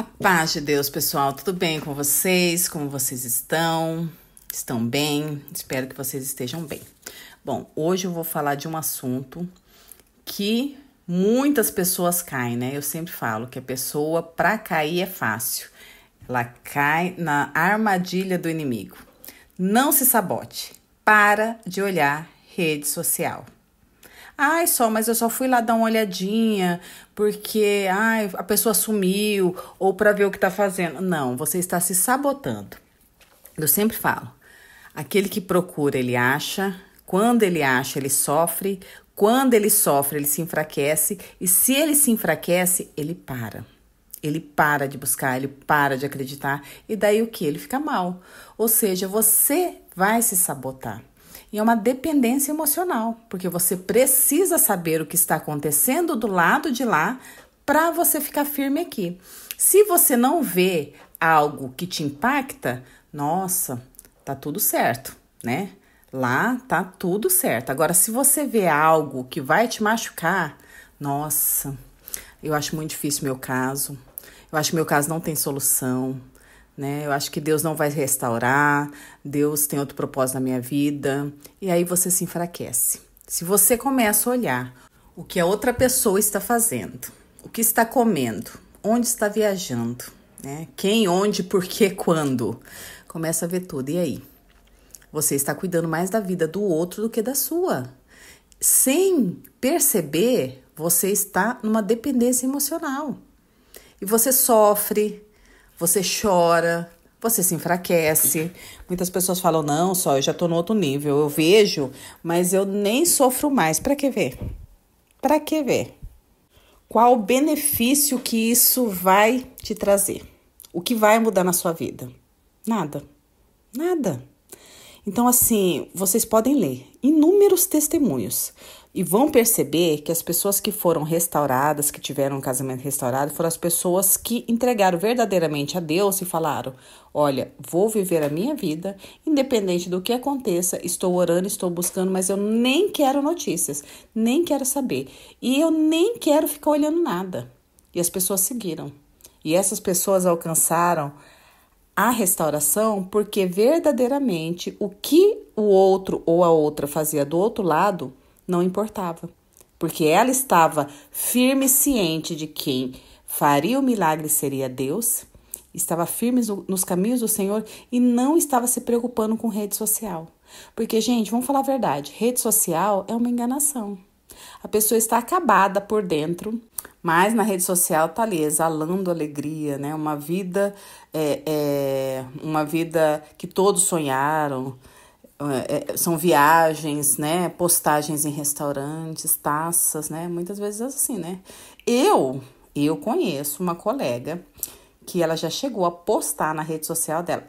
A paz de Deus, pessoal, tudo bem com vocês? Como vocês estão? Estão bem? Espero que vocês estejam bem. Bom, hoje eu vou falar de um assunto que muitas pessoas caem, né? Eu sempre falo que a pessoa para cair é fácil. Ela cai na armadilha do inimigo. Não se sabote. Para de olhar rede social. Ai, só, mas eu só fui lá dar uma olhadinha porque ai, a pessoa sumiu ou para ver o que tá fazendo. Não, você está se sabotando. Eu sempre falo: aquele que procura, ele acha, quando ele acha, ele sofre, quando ele sofre, ele se enfraquece e se ele se enfraquece, ele para. Ele para de buscar, ele para de acreditar, e daí o que? Ele fica mal. Ou seja, você vai se sabotar. E é uma dependência emocional, porque você precisa saber o que está acontecendo do lado de lá para você ficar firme aqui. Se você não vê algo que te impacta, nossa, tá tudo certo, né? Lá tá tudo certo. Agora, se você vê algo que vai te machucar, nossa, eu acho muito difícil meu caso. Eu acho que meu caso não tem solução né? Eu acho que Deus não vai restaurar, Deus tem outro propósito na minha vida. E aí você se enfraquece. Se você começa a olhar o que a outra pessoa está fazendo, o que está comendo, onde está viajando, né? Quem, onde, por que, quando. Começa a ver tudo. E aí? Você está cuidando mais da vida do outro do que da sua. Sem perceber, você está numa dependência emocional. E você sofre, você chora, você se enfraquece. Muitas pessoas falam: não, só eu já tô no outro nível, eu vejo, mas eu nem sofro mais. Para que ver? Para que ver? Qual o benefício que isso vai te trazer? O que vai mudar na sua vida? Nada. Nada. Então, assim, vocês podem ler inúmeros testemunhos e vão perceber que as pessoas que foram restauradas, que tiveram um casamento restaurado, foram as pessoas que entregaram verdadeiramente a Deus e falaram: Olha, vou viver a minha vida, independente do que aconteça, estou orando, estou buscando, mas eu nem quero notícias, nem quero saber. E eu nem quero ficar olhando nada. E as pessoas seguiram. E essas pessoas alcançaram a restauração porque verdadeiramente o que o outro ou a outra fazia do outro lado não importava, porque ela estava firme e ciente de quem faria o milagre seria Deus, estava firme nos caminhos do Senhor e não estava se preocupando com rede social. Porque, gente, vamos falar a verdade: rede social é uma enganação. A pessoa está acabada por dentro, mas na rede social está ali exalando alegria, né? Uma vida, é, é, uma vida que todos sonharam, é, é, são viagens, né? Postagens em restaurantes, taças, né? Muitas vezes assim, né? Eu, eu conheço uma colega que ela já chegou a postar na rede social dela.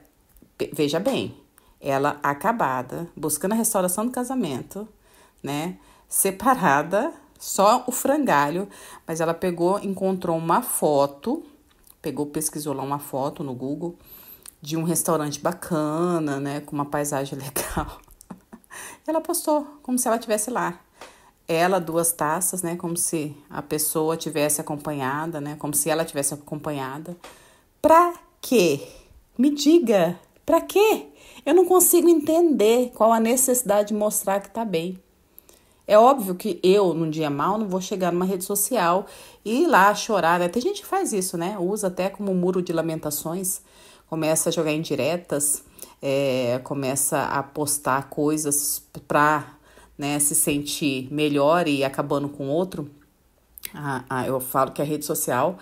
Veja bem, ela acabada, buscando a restauração do casamento, né? Separada, só o frangalho, mas ela pegou, encontrou uma foto, pegou, pesquisou lá uma foto no Google de um restaurante bacana, né, com uma paisagem legal. ela postou como se ela tivesse lá. Ela duas taças, né, como se a pessoa tivesse acompanhada, né, como se ela tivesse acompanhada. Pra quê? Me diga, pra quê? Eu não consigo entender qual a necessidade de mostrar que tá bem. É óbvio que eu, num dia mal, não vou chegar numa rede social e ir lá chorar. Né? Tem gente que faz isso, né? Usa até como muro de lamentações começa a jogar indiretas, é, começa a postar coisas para né, se sentir melhor e acabando com outro. Ah, ah, eu falo que a rede social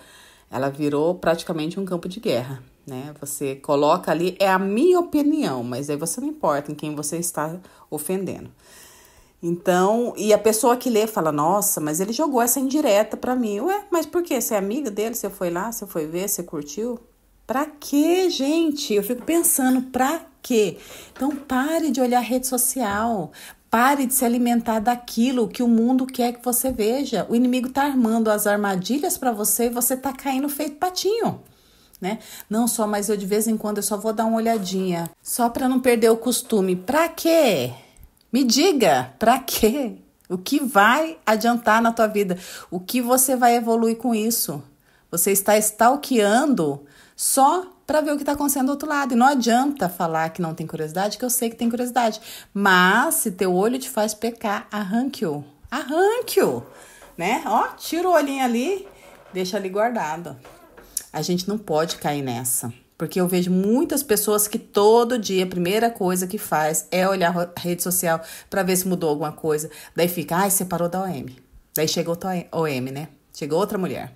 ela virou praticamente um campo de guerra, né? Você coloca ali é a minha opinião, mas aí você não importa em quem você está ofendendo. Então, e a pessoa que lê fala: "Nossa, mas ele jogou essa indireta para mim". Ué, mas por quê? Você é amiga dele, você foi lá, você foi ver, você curtiu? Pra quê, gente? Eu fico pensando, pra quê? Então pare de olhar rede social. Pare de se alimentar daquilo que o mundo quer que você veja. O inimigo tá armando as armadilhas para você e você tá caindo feito patinho. Né? Não só, mas eu de vez em quando eu só vou dar uma olhadinha, só para não perder o costume. Pra quê? Me diga, pra quê? O que vai adiantar na tua vida? O que você vai evoluir com isso? Você está stalkeando só para ver o que está acontecendo do outro lado. E não adianta falar que não tem curiosidade, que eu sei que tem curiosidade. Mas se teu olho te faz pecar, arranque-o. Arranque-o, né? Ó, tira o olhinho ali, deixa ali guardado. A gente não pode cair nessa. Porque eu vejo muitas pessoas que todo dia a primeira coisa que faz é olhar a rede social para ver se mudou alguma coisa. Daí fica, ai, separou da OM. Daí chegou outra OM, né? Chegou outra mulher.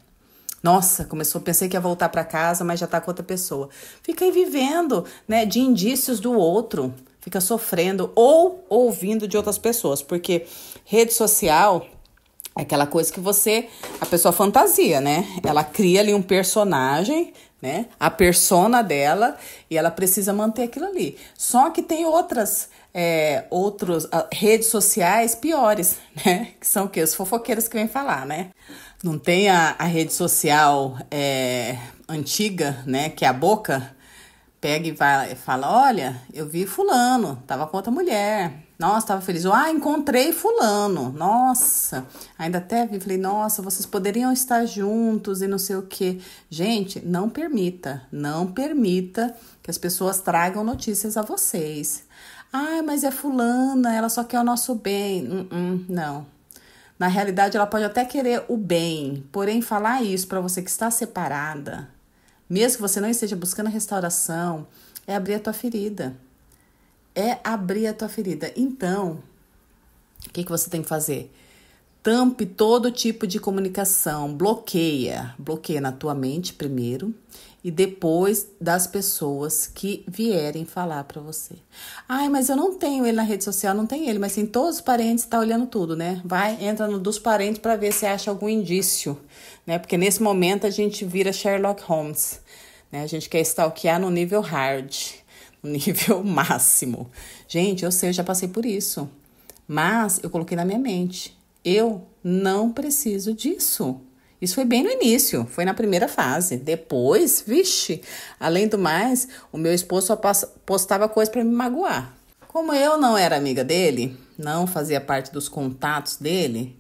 Nossa, começou, pensei que ia voltar para casa, mas já tá com outra pessoa. Fica aí vivendo, né, de indícios do outro, fica sofrendo ou ouvindo de outras pessoas, porque rede social é aquela coisa que você, a pessoa fantasia, né? Ela cria ali um personagem, né? A persona dela e ela precisa manter aquilo ali. Só que tem outras é, outras ah, redes sociais piores, né? Que são o quê? Os fofoqueiros que vêm falar, né? Não tem a, a rede social é, antiga, né? Que é a boca. Pega e vai, fala, olha, eu vi fulano, tava com outra mulher. Nossa, tava feliz. Ah, encontrei fulano. Nossa. Ainda até vi, falei, nossa, vocês poderiam estar juntos e não sei o quê. Gente, não permita, não permita que as pessoas tragam notícias a vocês. Ah, mas é fulana, ela só quer o nosso bem. Uh -uh, não. Na realidade, ela pode até querer o bem, porém, falar isso para você que está separada, mesmo que você não esteja buscando a restauração, é abrir a tua ferida. É abrir a tua ferida. Então, o que, que você tem que fazer? Tampe todo tipo de comunicação, bloqueia, bloqueia na tua mente primeiro e depois das pessoas que vierem falar para você. Ai, mas eu não tenho ele na rede social, não tem ele, mas tem todos os parentes, tá olhando tudo, né? Vai, entra no dos parentes para ver se acha algum indício, né? Porque nesse momento a gente vira Sherlock Holmes, né? A gente quer stalkear no nível hard, no nível máximo. Gente, eu sei, eu já passei por isso. Mas eu coloquei na minha mente eu não preciso disso. Isso foi bem no início, foi na primeira fase. Depois, vixe, além do mais, o meu esposo só postava coisas para me magoar. Como eu não era amiga dele, não fazia parte dos contatos dele,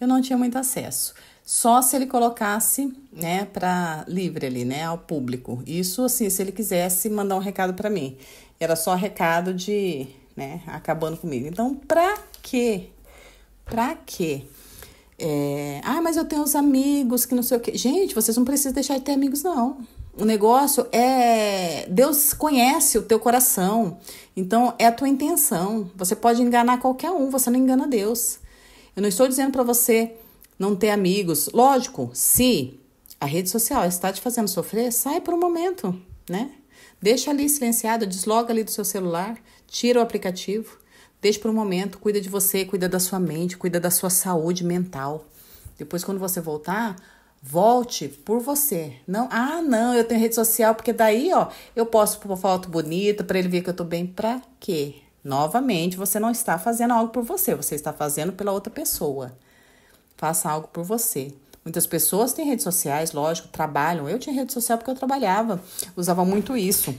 eu não tinha muito acesso. Só se ele colocasse, né, para livre ali, né, ao público. Isso assim, se ele quisesse mandar um recado para mim. Era só recado de, né, acabando comigo. Então, pra quê Pra quê? É, ah, mas eu tenho os amigos que não sei o quê. Gente, vocês não precisam deixar de ter amigos, não. O negócio é. Deus conhece o teu coração. Então, é a tua intenção. Você pode enganar qualquer um, você não engana Deus. Eu não estou dizendo para você não ter amigos. Lógico, se a rede social está te fazendo sofrer, sai por um momento, né? Deixa ali silenciado, desloga ali do seu celular, tira o aplicativo. Deixe por um momento, cuida de você, cuida da sua mente, cuida da sua saúde mental. Depois, quando você voltar, volte por você. Não, ah, não, eu tenho rede social, porque daí, ó, eu posso pôr uma foto bonita para ele ver que eu tô bem. Pra quê? Novamente, você não está fazendo algo por você, você está fazendo pela outra pessoa. Faça algo por você. Muitas pessoas têm redes sociais, lógico, trabalham. Eu tinha rede social porque eu trabalhava, usava muito isso.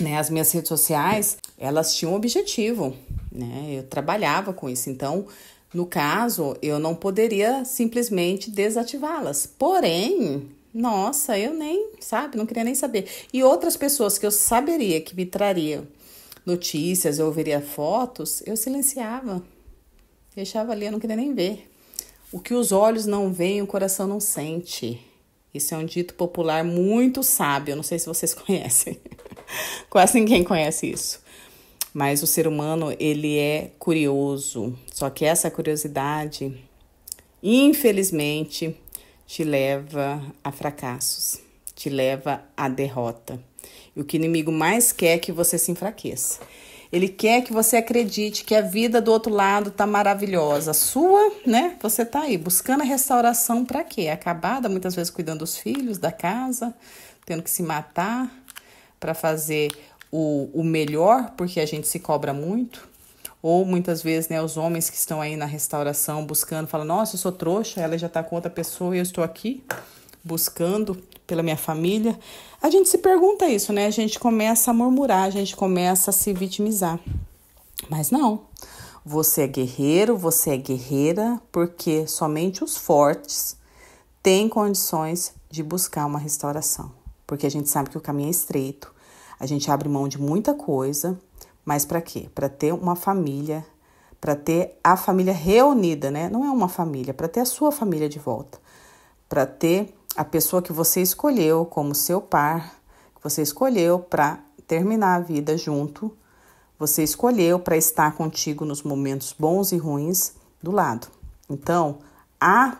Né? As minhas redes sociais, elas tinham um objetivo né? Eu trabalhava com isso, então, no caso, eu não poderia simplesmente desativá-las. Porém, nossa, eu nem, sabe, não queria nem saber. E outras pessoas que eu saberia que me traria notícias, eu veria fotos, eu silenciava. Deixava ali, eu não queria nem ver. O que os olhos não veem, o coração não sente. Isso é um dito popular muito sábio, não sei se vocês conhecem. Quase ninguém conhece isso. Mas o ser humano, ele é curioso. Só que essa curiosidade, infelizmente, te leva a fracassos, te leva à derrota. E o que o inimigo mais quer é que você se enfraqueça. Ele quer que você acredite que a vida do outro lado tá maravilhosa. A sua, né? Você tá aí buscando a restauração para quê? É acabada muitas vezes cuidando dos filhos, da casa, tendo que se matar para fazer o, o melhor, porque a gente se cobra muito, ou muitas vezes, né, os homens que estão aí na restauração buscando, falam, nossa, eu sou trouxa, ela já está com outra pessoa e eu estou aqui buscando pela minha família. A gente se pergunta isso, né? A gente começa a murmurar, a gente começa a se vitimizar. Mas não. Você é guerreiro, você é guerreira, porque somente os fortes têm condições de buscar uma restauração. Porque a gente sabe que o caminho é estreito, a gente abre mão de muita coisa, mas para quê? Para ter uma família, para ter a família reunida, né? Não é uma família, para ter a sua família de volta, para ter a pessoa que você escolheu como seu par, que você escolheu para terminar a vida junto, você escolheu para estar contigo nos momentos bons e ruins do lado. Então, há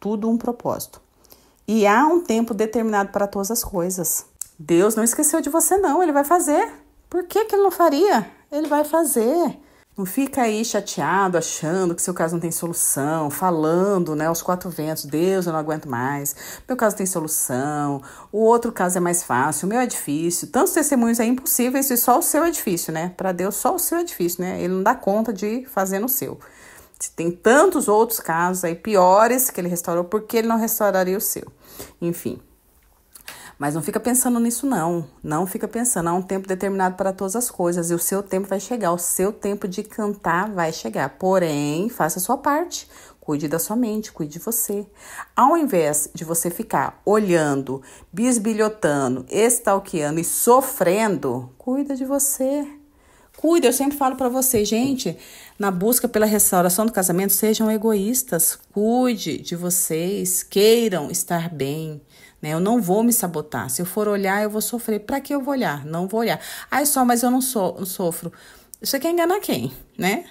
tudo um propósito. E há um tempo determinado para todas as coisas. Deus não esqueceu de você, não, ele vai fazer. Por que, que ele não faria? Ele vai fazer. Não fica aí chateado, achando que seu caso não tem solução, falando, né, aos quatro ventos, Deus, eu não aguento mais, meu caso tem solução, o outro caso é mais fácil, o meu é difícil. Tantos testemunhos é impossível, e só o seu é difícil, né? Para Deus, só o seu é difícil, né? Ele não dá conta de fazer no seu. Se Tem tantos outros casos aí piores que ele restaurou, por que ele não restauraria o seu? Enfim. Mas não fica pensando nisso, não. Não fica pensando. Há um tempo determinado para todas as coisas e o seu tempo vai chegar, o seu tempo de cantar vai chegar. Porém, faça a sua parte. Cuide da sua mente, cuide de você. Ao invés de você ficar olhando, bisbilhotando, estalqueando e sofrendo, cuida de você. Cuida, eu sempre falo para você, gente, na busca pela restauração do casamento, sejam egoístas, cuide de vocês, queiram estar bem né? Eu não vou me sabotar. Se eu for olhar, eu vou sofrer. Para que eu vou olhar? Não vou olhar. Ai, só, mas eu não, so, não sofro. Você quer enganar quem, né?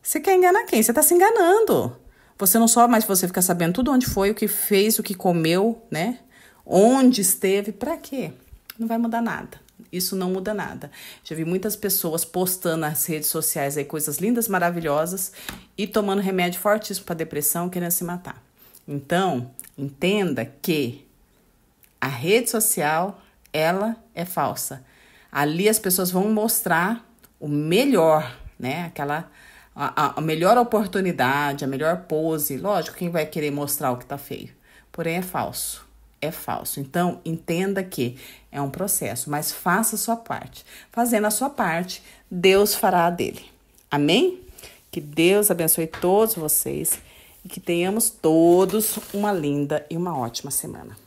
Você quer enganar quem? Você tá se enganando. Você não só mais você fica sabendo tudo onde foi, o que fez, o que comeu, né? Onde esteve, para quê? Não vai mudar nada. Isso não muda nada. Já vi muitas pessoas postando nas redes sociais aí coisas lindas, maravilhosas e tomando remédio fortíssimo para depressão, querendo se matar. Então, entenda que a rede social, ela é falsa. Ali as pessoas vão mostrar o melhor, né? Aquela a, a melhor oportunidade, a melhor pose. Lógico, quem vai querer mostrar o que tá feio? Porém é falso é falso. Então, entenda que é um processo, mas faça a sua parte. Fazendo a sua parte, Deus fará a dele. Amém? Que Deus abençoe todos vocês e que tenhamos todos uma linda e uma ótima semana.